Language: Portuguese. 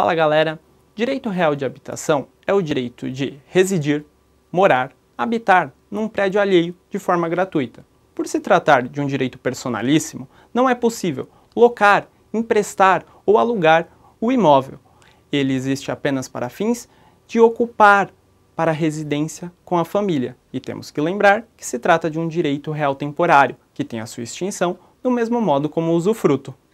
Fala galera! Direito real de habitação é o direito de residir, morar, habitar num prédio alheio de forma gratuita. Por se tratar de um direito personalíssimo, não é possível locar, emprestar ou alugar o imóvel. Ele existe apenas para fins de ocupar para residência com a família. E temos que lembrar que se trata de um direito real temporário, que tem a sua extinção do mesmo modo como o usufruto.